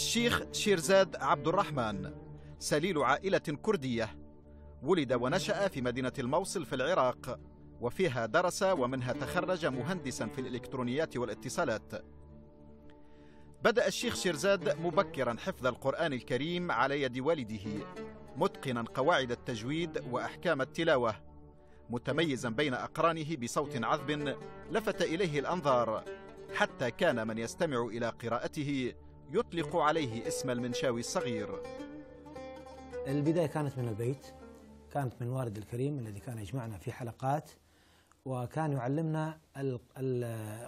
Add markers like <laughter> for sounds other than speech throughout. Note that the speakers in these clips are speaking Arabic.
الشيخ شيرزاد عبد الرحمن سليل عائلة كردية ولد ونشأ في مدينة الموصل في العراق وفيها درس ومنها تخرج مهندسا في الإلكترونيات والاتصالات بدأ الشيخ شيرزاد مبكرا حفظ القرآن الكريم على يد والده متقنا قواعد التجويد وأحكام التلاوة متميزا بين أقرانه بصوت عذب لفت إليه الأنظار حتى كان من يستمع إلى قراءته يطلق عليه اسم المنشاوي الصغير البداية كانت من البيت كانت من والد الكريم الذي كان يجمعنا في حلقات وكان يعلمنا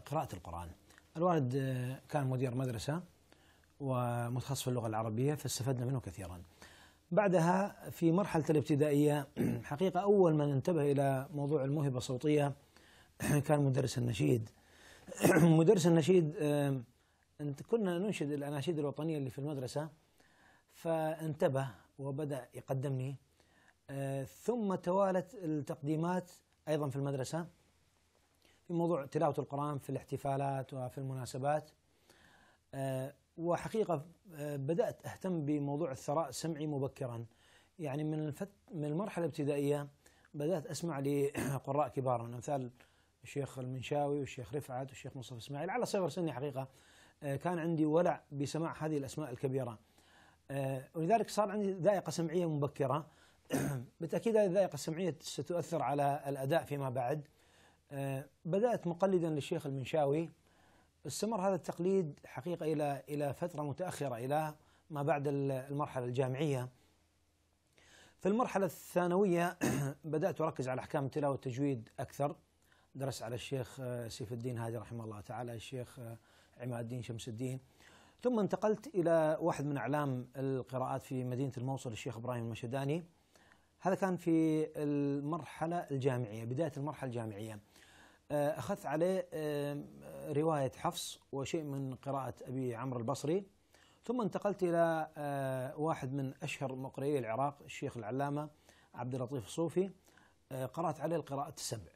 قراءة القرآن الوالد آه، كان مدير مدرسة ومتخصص في اللغة العربية فاستفدنا منه كثيرا بعدها في مرحلة الابتدائية <clears throat> حقيقة أول من انتبه إلى موضوع الموهبة الصوتية <clears throat> كان مدرس النشيد <clears throat> مدرس النشيد أنت كنا ننشد الأناشيد الوطنية اللي في المدرسة فانتبه وبدأ يقدمني آه، ثم توالت التقديمات أيضا في المدرسة في موضوع تلاوة القرآن في الاحتفالات وفي المناسبات آه، وحقيقة آه، بدأت أهتم بموضوع الثراء السمعي مبكرا يعني من, الفت من المرحلة الابتدائية بدأت أسمع لقراء كبار من أمثال الشيخ المنشاوي والشيخ رفعت والشيخ مصطفى إسماعيل على صغر سني حقيقة آه، كان عندي ولع بسماع هذه الأسماء الكبيرة آه، ولذلك صار عندي ذائقة سمعية مبكرة <clears throat> بالتأكيد هذه الذائقة السمعية ستؤثر على الأداء فيما بعد آه، بدأت مقلدا للشيخ المنشاوي استمر هذا التقليد حقيقة إلى إلى فترة متأخرة إلى ما بعد المرحلة الجامعية في المرحلة الثانوية <clears throat> بدأت أركز على أحكام التلاوة والتجويد أكثر درس على الشيخ سيف الدين هادي رحمه الله تعالى الشيخ عماد الدين شمس الدين ثم انتقلت إلى واحد من أعلام القراءات في مدينة الموصل الشيخ إبراهيم المشداني هذا كان في المرحلة الجامعية بداية المرحلة الجامعية آه، أخذت عليه آه، رواية حفص وشيء من قراءة أبي عمرو البصري ثم انتقلت إلى آه، واحد من أشهر مقرئي العراق الشيخ العلامة عبد اللطيف الصوفي قرأت عليه القراءة السبع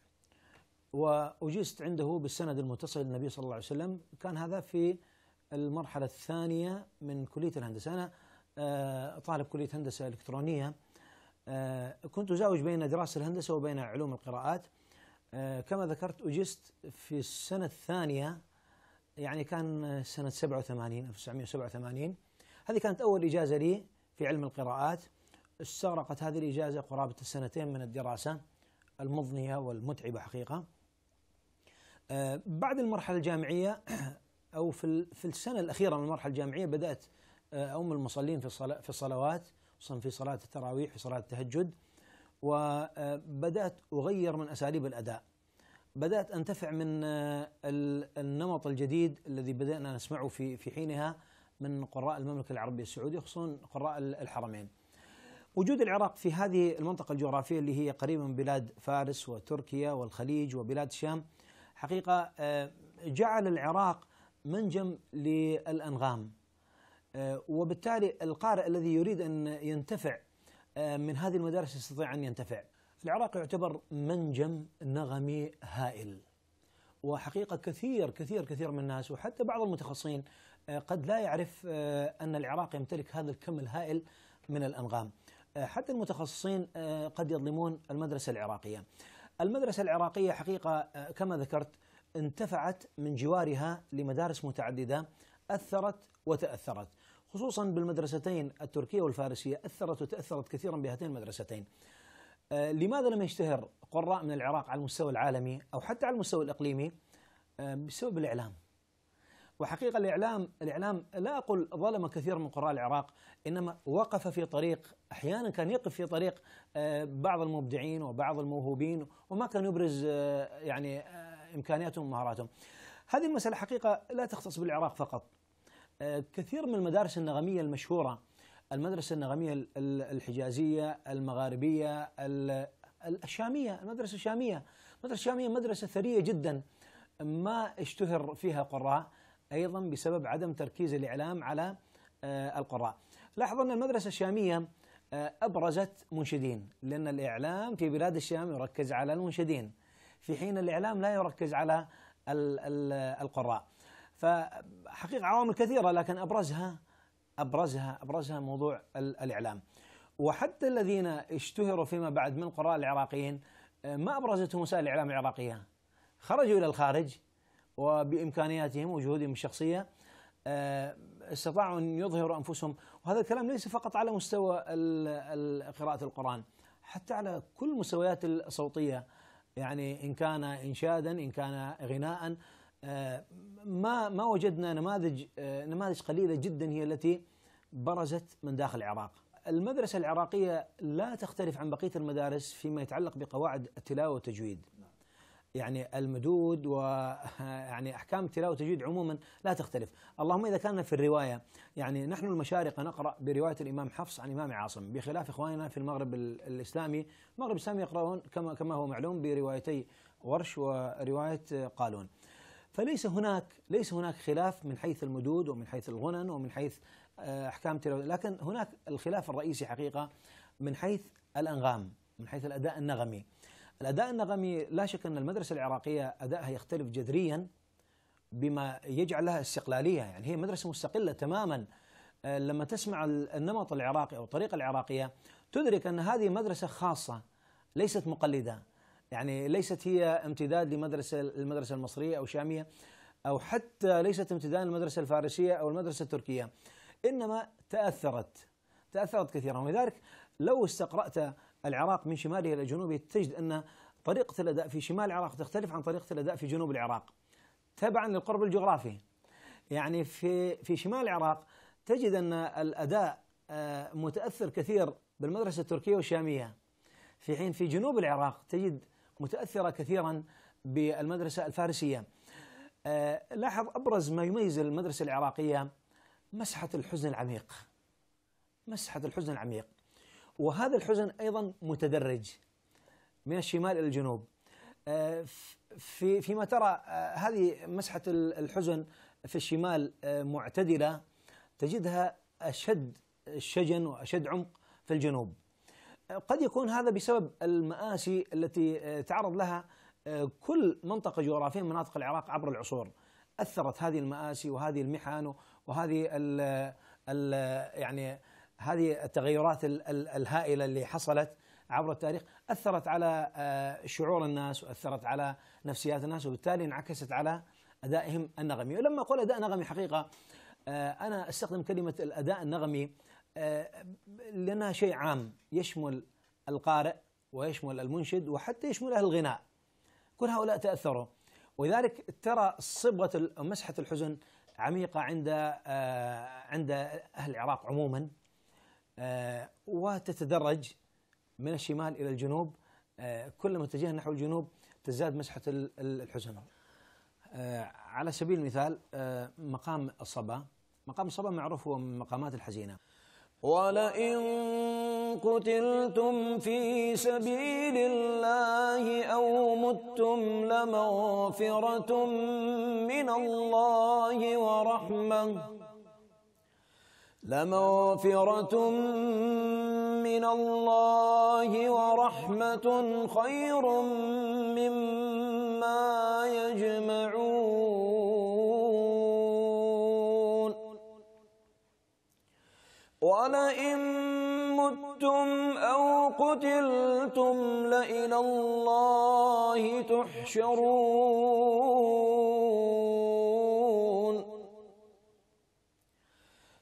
وأجيزت عنده بالسند المتصل للنبي صلى الله عليه وسلم كان هذا في المرحلة الثانية من كلية الهندسة أنا آه، طالب كلية هندسة إلكترونية آه، كنت أزاوج بين دراسة الهندسة وبين علوم القراءات آه، كما ذكرت أجزت في السنة الثانية يعني كان سنة 87 1987 هذه كانت أول إجازة لي في علم القراءات استغرقت هذه الإجازة قرابة السنتين من الدراسة المضنية والمتعبة حقيقة آه، بعد المرحلة الجامعية <clears throat> أو في في السنة الأخيرة من المرحلة الجامعية بدأت آه، أم المصلين في الصلاة في الصلوات خصوصا في صلاة التراويح في صلاة التهجد وبدأت آه، أغير من أساليب الأداء بدأت أنتفع من النمط الجديد الذي بدأنا نسمعه في في حينها من قراء المملكة العربية السعودية خصوصا قراء الحرمين وجود العراق في هذه المنطقة الجغرافية اللي هي قريبة من بلاد فارس وتركيا والخليج وبلاد الشام حقيقة آه، جعل العراق منجم للأنغام آه، وبالتالي القارئ الذي يريد أن ينتفع آه، من هذه المدارس يستطيع أن ينتفع العراق يعتبر منجم نغمي هائل وحقيقة كثير كثير كثير من الناس وحتى بعض المتخصصين قد لا يعرف أن العراق يمتلك هذا الكم الهائل من الأنغام حتى المتخصصين قد يظلمون المدرسة العراقية المدرسة العراقية حقيقة آه، كما ذكرت انتفعت من جوارها لمدارس متعددة أثرت وتأثرت خصوصا بالمدرستين التركية والفارسية أثرت وتأثرت كثيرا بهاتين المدرستين آه، لماذا لم يشتهر قراء من العراق على المستوى العالمي أو حتى على المستوى الإقليمي آه، بسبب الإعلام وحقيقة الإعلام الإعلام لا أقول ظلم كثير من قراء العراق إنما وقف في طريق أحيانا كان يقف في طريق آه، بعض المبدعين وبعض الموهوبين وما كان يبرز آه، يعني آه، إمكانياتهم ومهاراتهم هذه المسألة حقيقة لا تختص بالعراق فقط كثير من المدارس النغمية المشهورة المدرسة النغمية الحجازية المغاربية الشامية المدرسة الشامية المدرسة الشامية مدرسة ثرية جدا ما اشتهر فيها قراء أيضا بسبب عدم تركيز الإعلام على آه، القراء لاحظ أن المدرسة الشامية آه، أبرزت منشدين لأن الإعلام في بلاد الشام يركز على المنشدين في حين الإعلام لا يركز على القراء فحقيقة عوامل كثيرة لكن أبرزها أبرزها أبرزها موضوع الإعلام وحتى الذين اشتهروا فيما بعد من القراء العراقيين آه، ما أبرزتهم وسائل الإعلام العراقية خرجوا إلى الخارج وبامكانياتهم وجهودهم الشخصيه آه، استطاعوا ان يظهروا انفسهم وهذا الكلام ليس فقط على مستوى قراءه القران حتى على كل المستويات الصوتيه يعني ان كان انشادا ان كان غناء آه، ما ما وجدنا نماذج آه، نماذج قليله جدا هي التي برزت من داخل العراق. المدرسه العراقيه لا تختلف عن بقيه المدارس فيما يتعلق بقواعد التلاوه والتجويد. يعني المدود ويعني <laughs> احكام التلاوه والتجويد عموما لا تختلف، اللهم اذا كان في الروايه يعني نحن المشارقه نقرا بروايه الامام حفص عن الامام عاصم بخلاف اخواننا في المغرب الاسلامي، المغرب الاسلامي يقرؤون كما كما هو معلوم بروايتي ورش وروايه قالون. فليس هناك ليس هناك خلاف من حيث المدود ومن حيث الغنن ومن حيث آه، احكام التلاوه، لكن هناك الخلاف الرئيسي حقيقه من حيث الانغام، من حيث الاداء النغمي. الأداء النغمي لا شك أن المدرسة العراقية أدائها يختلف جذريا بما يجعل لها استقلالية يعني هي مدرسة مستقلة تماما آه، لما تسمع النمط العراقي أو الطريقة العراقية تدرك أن هذه مدرسة خاصة ليست مقلدة يعني ليست هي امتداد لمدرسة المدرسة المصرية أو الشامية أو حتى ليست امتداد للمدرسة الفارسية أو المدرسة التركية إنما تأثرت تأثرت كثيرا ولذلك لو استقرأت العراق من شماله إلى جنوبه تجد أن طريقة الأداء في شمال العراق تختلف عن طريقة الأداء في جنوب العراق تبعا للقرب الجغرافي يعني في في شمال العراق تجد أن الأداء آه، متأثر كثير بالمدرسة التركية والشامية في حين في جنوب العراق تجد متأثرة كثيرا بالمدرسة الفارسية آه، لاحظ أبرز ما يميز المدرسة العراقية مسحة الحزن العميق مسحة الحزن العميق وهذا الحزن أيضا متدرج من الشمال إلى الجنوب آه، في فيما ترى آه، هذه مسحة الحزن في الشمال آه، معتدلة تجدها أشد شجن وأشد عمق في الجنوب قد يكون هذا بسبب المآسي التي تعرض لها كل منطقة جغرافية من مناطق العراق عبر العصور أثرت هذه المآسي وهذه المحن وهذه ال يعني هذه التغيرات الهائله اللي حصلت عبر التاريخ اثرت على آه، شعور الناس واثرت على نفسيات الناس وبالتالي انعكست على ادائهم النغمي، ولما اقول اداء نغمي حقيقه آه، انا استخدم كلمه الاداء النغمي آه، لانها شيء عام يشمل القارئ ويشمل المنشد وحتى يشمل اهل الغناء. كل هؤلاء تاثروا ولذلك ترى صبغه مسحه الحزن عميقه عند عند اهل العراق عموما آه، وتتدرج من الشمال إلى الجنوب آه، كلما اتجهنا نحو الجنوب تزداد مسحة الحزن آه، على سبيل المثال مقام الصبا مقام الصبا معروف هو من المقامات الحزينة ولئن قتلتم في سبيل الله أو متم لمغفرة من الله ورحمة لمغفرة من الله ورحمة خير مما يجمعون ولئن متم أو قتلتم لإلى الله تحشرون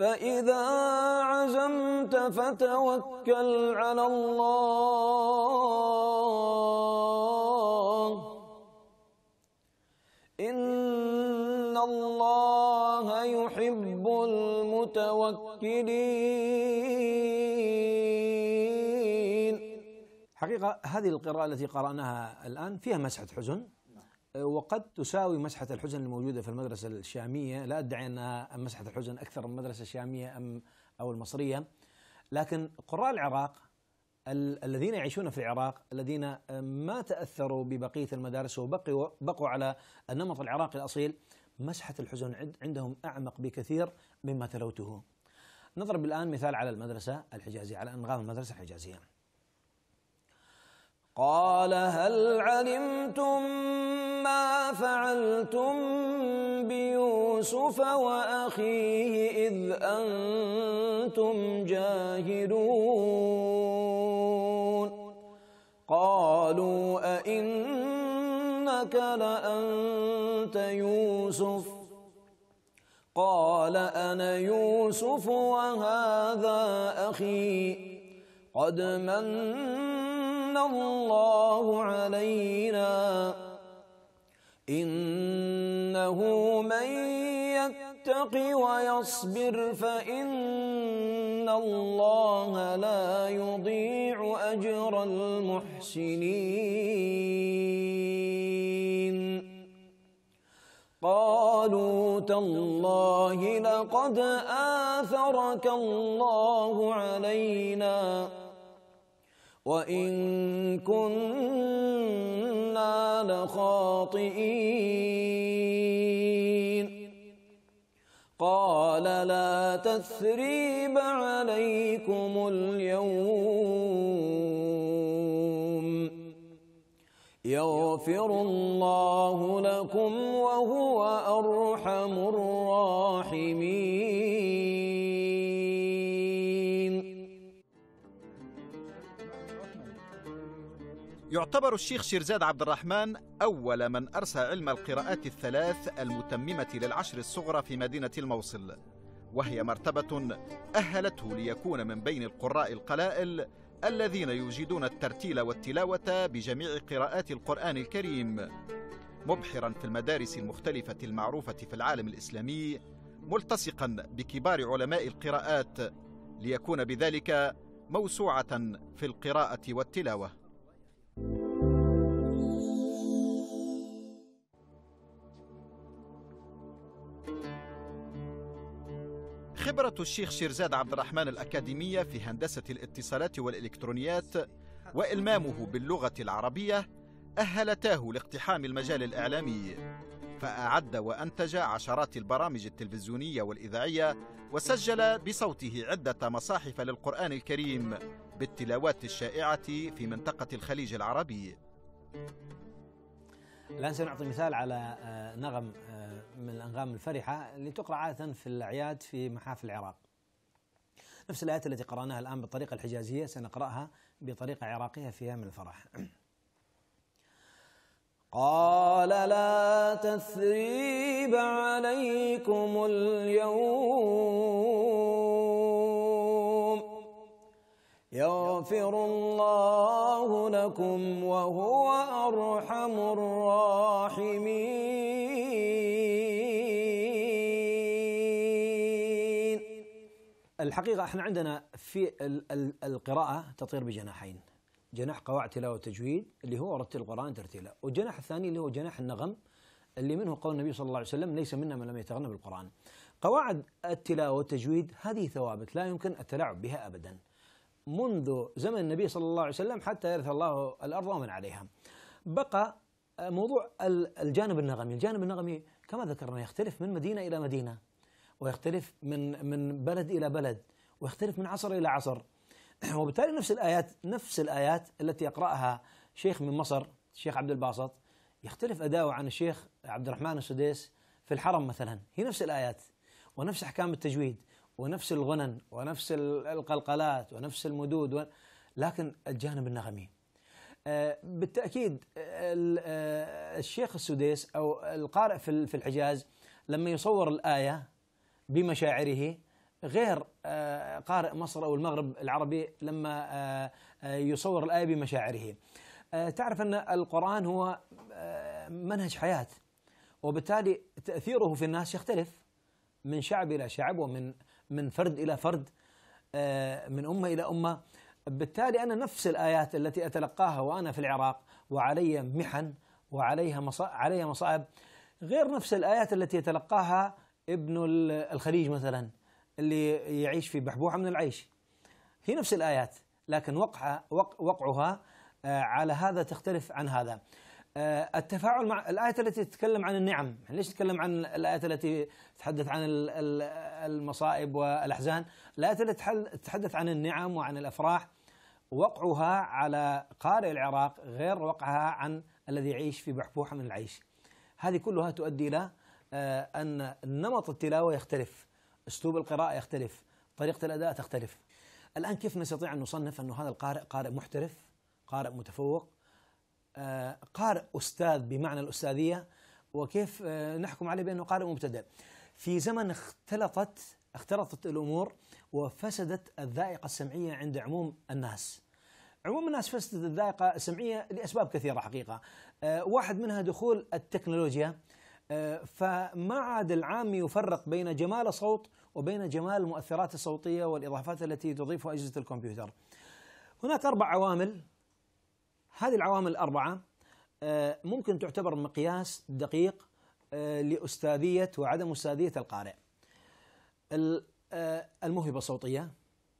فإذا عزمت فتوكل على الله إن الله يحب المتوكلين حقيقة هذه القراءة التي قرأناها الآن فيها مسحة حزن وقد تساوي مسحة الحزن الموجودة في المدرسة الشامية لا أدعي أنها مسحة الحزن أكثر من المدرسة الشامية أم أو المصرية لكن قراء العراق الذين يعيشون في العراق الذين ما تأثروا ببقية المدارس وبقوا بقوا على النمط العراقي الأصيل مسحة الحزن عندهم أعمق بكثير مما تلوته نضرب الآن مثال على المدرسة الحجازية على أنغام المدرسة الحجازية قال هل علمتم فعلتم بيوسف وأخيه إذ أنتم جاهلون قالوا أئنك لأنت يوسف قال أنا يوسف وهذا أخي قد من الله علينا إنه من يتق ويصبر فإن الله لا يضيع أجر المحسنين قالوا تالله لقد آثرك الله علينا وإن كنت لخاطئين قال لا تثريب عليكم اليوم يغفر الله لكم وهو أرحم الراحمين يعتبر الشيخ شيرزاد عبد الرحمن أول من أرسى علم القراءات الثلاث المتممة للعشر الصغرى في مدينة الموصل وهي مرتبة أهلته ليكون من بين القراء القلائل الذين يجيدون الترتيل والتلاوة بجميع قراءات القرآن الكريم مبحرا في المدارس المختلفة المعروفة في العالم الإسلامي ملتصقا بكبار علماء القراءات ليكون بذلك موسوعة في القراءة والتلاوة خبرة الشيخ شيرزاد عبد الرحمن الأكاديمية في هندسة الاتصالات والإلكترونيات وإلمامه باللغة العربية أهلتاه لاقتحام المجال الإعلامي فأعد وأنتج عشرات البرامج التلفزيونية والإذاعية وسجل بصوته عدة مصاحف للقرآن الكريم بالتلاوات الشائعة في منطقة الخليج العربي الآن سنعطي مثال على آه، نغم آه، من الأنغام الفرحة اللي تقرأ عادة في الأعياد في محافل العراق نفس الآيات التي قرأناها الآن بالطريقة الحجازية سنقرأها بطريقة عراقية فيها من الفرح <clears throat> قال لا تثريب عليكم اليوم يغفر الله لكم وهو أرحم الراحمين الحقيقة احنا عندنا في القراءة تطير بجناحين جناح قواعد تلاوة وتجويد اللي هو رتل القرآن ترتيلا والجناح الثاني اللي هو جناح النغم اللي منه قول النبي صلى الله عليه وسلم ليس منا من لم يتغنى بالقرآن قواعد التلاوة والتجويد هذه ثوابت لا يمكن التلاعب بها أبدا منذ زمن النبي صلى الله عليه وسلم حتى يرث الله الأرض ومن عليها بقى موضوع الجانب النغمي الجانب النغمي كما ذكرنا يختلف من مدينة إلى مدينة ويختلف من من بلد إلى بلد ويختلف من عصر إلى عصر <clears throat> وبالتالي نفس الآيات نفس الآيات التي يقرأها شيخ من مصر الشيخ عبد الباسط يختلف أداؤه عن الشيخ عبد الرحمن السديس في الحرم مثلا هي نفس الآيات ونفس أحكام التجويد ونفس الغنن ونفس القلقلات ونفس المدود و... لكن الجانب النغمي آه، بالتاكيد آه، آه، الشيخ السديس او القارئ في الحجاز لما يصور الايه بمشاعره غير قارئ مصر او المغرب العربي لما يصور الايه بمشاعره. تعرف ان القران هو منهج حياه وبالتالي تاثيره في الناس يختلف من شعب الى شعب ومن من فرد إلى فرد آه، من أمة إلى أمة بالتالي أنا نفس الآيات التي أتلقاها وأنا في العراق وعلي محن وعليها علي عليها مصائب غير نفس الآيات التي يتلقاها ابن الخليج مثلا اللي يعيش في بحبوحة من العيش هي نفس الآيات لكن وقع وقعها آه، على هذا تختلف عن هذا آه، التفاعل مع الآية التي تتكلم عن النعم يعني ليش تتكلم عن الآية التي تتحدث عن المصائب والأحزان الآية التي تتحدث عن النعم وعن الأفراح وقعها على قارئ العراق غير وقعها عن الذي يعيش في بحبوحة من العيش هذه كلها تؤدي إلى آه، أن نمط التلاوة يختلف أسلوب القراءة يختلف طريقة الأداء تختلف الآن كيف نستطيع أن نصنف أن هذا القارئ قارئ محترف قارئ متفوق آه، قارئ أستاذ بمعنى الأستاذية وكيف آه، نحكم عليه بأنه قارئ مبتدئ في زمن اختلطت اختلطت الأمور وفسدت الذائقة السمعية عند عموم الناس عموم الناس فسدت الذائقة السمعية لأسباب كثيرة حقيقة آه، واحد منها دخول التكنولوجيا فما عاد العام يفرق بين جمال الصوت وبين جمال المؤثرات الصوتية والإضافات التي تضيفها أجهزة الكمبيوتر هناك أربع عوامل هذه العوامل الأربعة آه، ممكن تعتبر مقياس دقيق آه، لأستاذية وعدم أستاذية القارئ آه، الموهبة الصوتية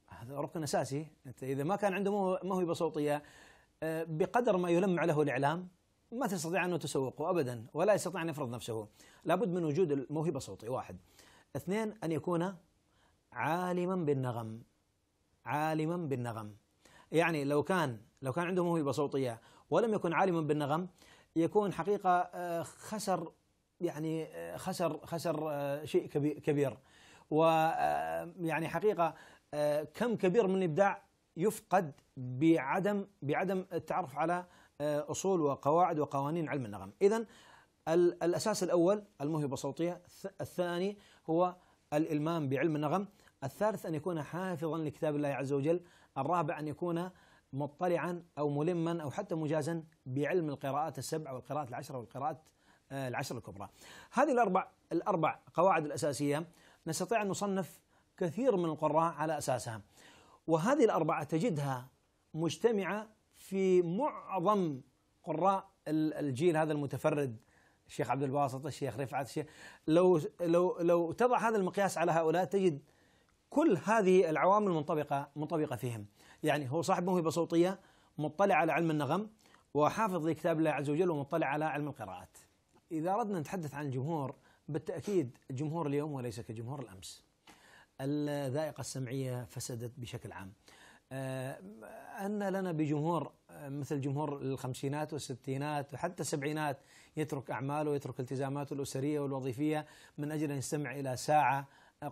هذا ركن أساسي أنت إذا ما كان عنده موهبة صوتية بقدر ما يلمع له الإعلام ما تستطيع أن تسوقه أبدا ولا يستطيع أن يفرض نفسه لابد من وجود الموهبة الصوتية واحد اثنين أن يكون عالما بالنغم عالما بالنغم يعني لو كان لو كان عنده موهبة صوتية ولم يكن عالما بالنغم يكون حقيقة آه، خسر يعني آه، خسر خسر آه، شيء كبير ويعني حقيقة كم كبير من الإبداع يفقد بعدم بعدم التعرف على أصول وقواعد وقوانين علم النغم إذا الأساس الأول الموهبة الصوتية الثاني هو الإلمام بعلم النغم الثالث أن يكون حافظا لكتاب الله عز وجل الرابع أن يكون مطلعا أو ملما أو حتى مجازا بعلم القراءات السبع والقراءات العشرة والقراءات آه، العشر الكبرى هذه الأربع الأربع قواعد الأساسية نستطيع أن نصنف كثير من القراء على أساسها وهذه الأربعة تجدها مجتمعة في معظم قراء الجيل هذا المتفرد الشيخ عبد الباسط الشيخ رفعت الشيخ لو لو لو تضع هذا المقياس على هؤلاء تجد كل هذه العوامل منطبقة منطبقة فيهم يعني هو صاحب موهبة صوتية مطلع على علم النغم وحافظ لكتاب الله عز وجل ومطلع على علم القراءات إذا أردنا نتحدث عن الجمهور بالتأكيد جمهور اليوم وليس كجمهور الأمس الذائقة السمعية فسدت بشكل عام آه، أن لنا بجمهور آه، مثل جمهور الخمسينات والستينات وحتى السبعينات يترك أعماله ويترك التزاماته الأسرية والوظيفية من أجل أن يستمع إلى ساعة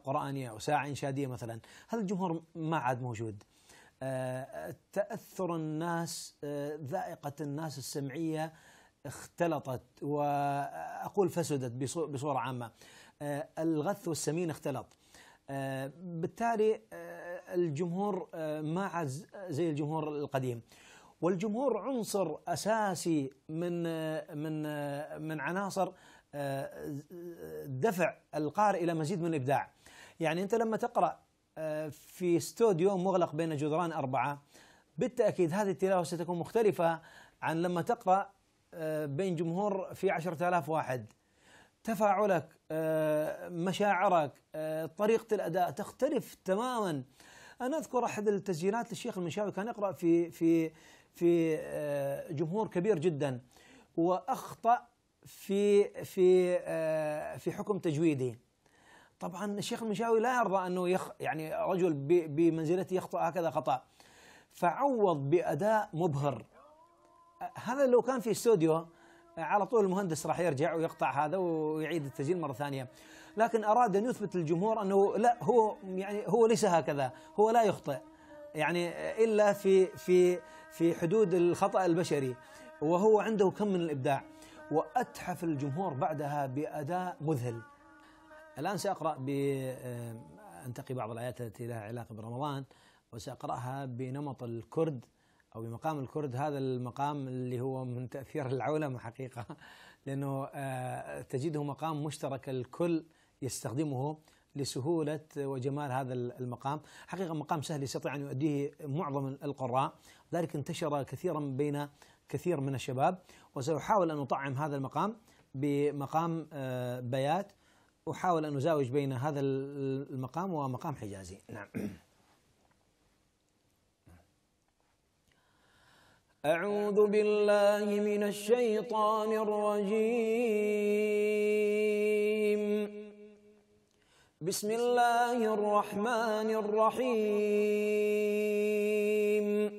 قرآنية أو ساعة إنشادية مثلا هذا الجمهور ما عاد موجود آه، تأثر الناس آه، ذائقة الناس السمعية اختلطت وأقول فسدت بصورة عامة آه، الغث والسمين اختلط بالتالي الجمهور ما عاد زي الجمهور القديم والجمهور عنصر اساسي من من من عناصر دفع القارئ الى مزيد من الابداع يعني انت لما تقرا في استوديو مغلق بين جدران أربعة بالتأكيد هذه التلاوة ستكون مختلفة عن لما تقرأ آه، بين جمهور في عشرة آلاف واحد تفاعلك آه، مشاعرك آه، طريقة الأداء تختلف تماما أنا أذكر أحد التسجيلات للشيخ المشاوي كان يقرأ في في في جمهور كبير جدا وأخطأ في في في حكم تجويدي طبعا الشيخ المشاوي لا يرضى انه يخ يعني رجل بمنزلته يخطا هكذا خطا فعوض باداء مبهر هذا لو كان في استوديو على طول المهندس راح يرجع ويقطع هذا ويعيد التسجيل مره ثانيه لكن اراد ان يثبت للجمهور انه لا هو يعني هو ليس هكذا هو لا يخطئ يعني الا في في في حدود الخطا البشري وهو عنده كم من الابداع واتحف الجمهور بعدها باداء مذهل الآن سأقرأ آه، أنتقي بعض الآيات التي لها علاقة برمضان وسأقرأها بنمط الكرد أو بمقام الكرد هذا المقام اللي هو من تأثير العولمة حقيقة لأنه آه، تجده مقام مشترك الكل يستخدمه لسهولة وجمال هذا المقام حقيقة مقام سهل يستطيع أن يؤديه معظم القراء ذلك انتشر كثيرا بين كثير من الشباب وسأحاول أن أطعم هذا المقام بمقام آه، بيات احاول ان ازاوج بين هذا المقام ومقام حجازي نعم أعوذ بالله من الشيطان الرجيم بسم الله الرحمن الرحيم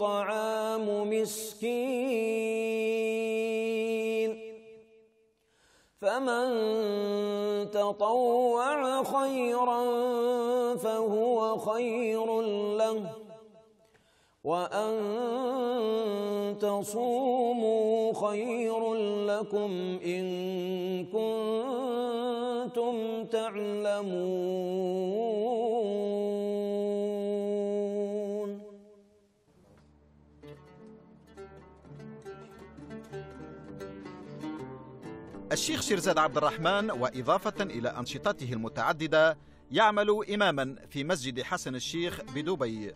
طعام مسكين فمن تطوع خيرا فهو خير له وأن تصوموا خير لكم إن كنتم تعلمون الشيخ شيرزاد عبد الرحمن وإضافة إلى أنشطته المتعددة يعمل إماما في مسجد حسن الشيخ بدبي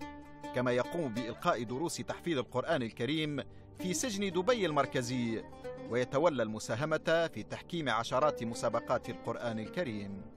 كما يقوم بإلقاء دروس تحفيظ القرآن الكريم في سجن دبي المركزي ويتولى المساهمة في تحكيم عشرات مسابقات القرآن الكريم